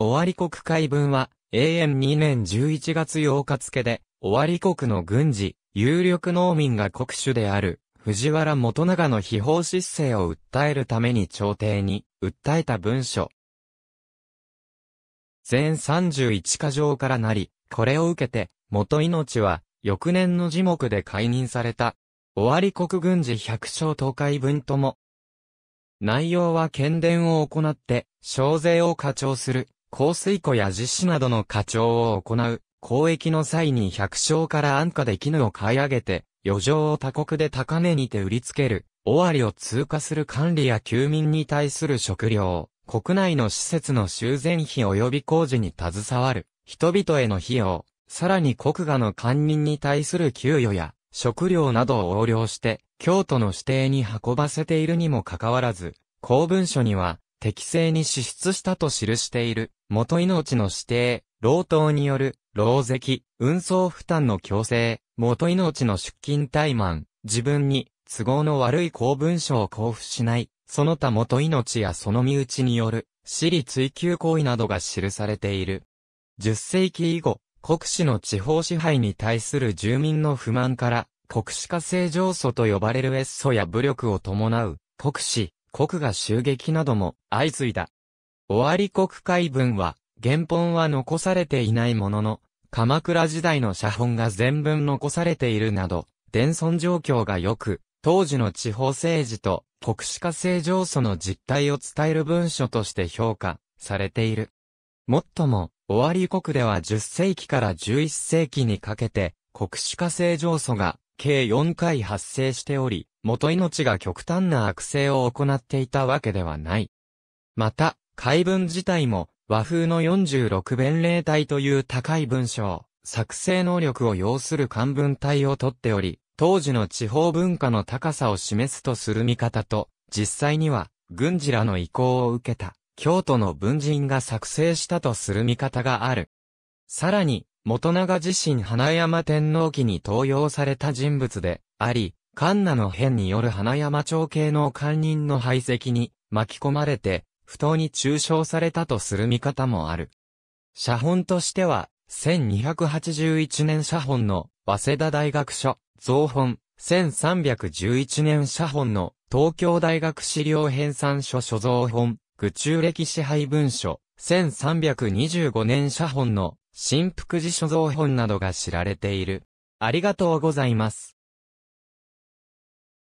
終わり国会文は、永遠2年11月8日付で、終わり国の軍事、有力農民が国主である、藤原元長の秘宝失勢を訴えるために朝廷に、訴えた文書。全31箇条からなり、これを受けて、元命は、翌年の字幕で解任された。終わり国軍事百姓東海文とも。内容は検伝を行って、小税を課徴する、香水庫や実施などの課長を行う、交易の際に百姓から安価で絹を買い上げて、余剰を他国で高値にて売りつける、尾張を通過する管理や休民に対する食料、国内の施設の修繕費及び工事に携わる、人々への費用、さらに国家の官民に対する給与や、食料などを横領して、京都の指定に運ばせているにもかかわらず、公文書には、適正に支出したと記している、元命の指定、労働による、労石、運送負担の強制、元命の出勤怠慢、自分に、都合の悪い公文書を交付しない、その他元命やその身内による、私利追求行為などが記されている。10世紀以後、国史の地方支配に対する住民の不満から、国史化成上訴と呼ばれる越祖や武力を伴う、国史、国が襲撃なども相次いだ。尾張国海文は、原本は残されていないものの、鎌倉時代の写本が全文残されているなど、伝存状況が良く、当時の地方政治と国史化正上訴の実態を伝える文書として評価されている。もっとも、尾張国では10世紀から11世紀にかけて、国史化正上訴が計4回発生しており、元命が極端な悪性を行っていたわけではない。また、解文自体も和風の46弁霊体という高い文章、作成能力を要する漢文体をとっており、当時の地方文化の高さを示すとする見方と、実際には、軍事らの意向を受けた、京都の文人が作成したとする見方がある。さらに、元長自身花山天皇記に登用された人物であり、カンナの変による花山町系の官人の排斥に巻き込まれて、不当に中傷されたとする見方もある。写本としては、1281年写本の早稲田大学書、造本、1311年写本の東京大学資料編纂書所蔵本、愚中歴史配文書、1325年写本の新福寺所蔵本などが知られている。ありがとうございます。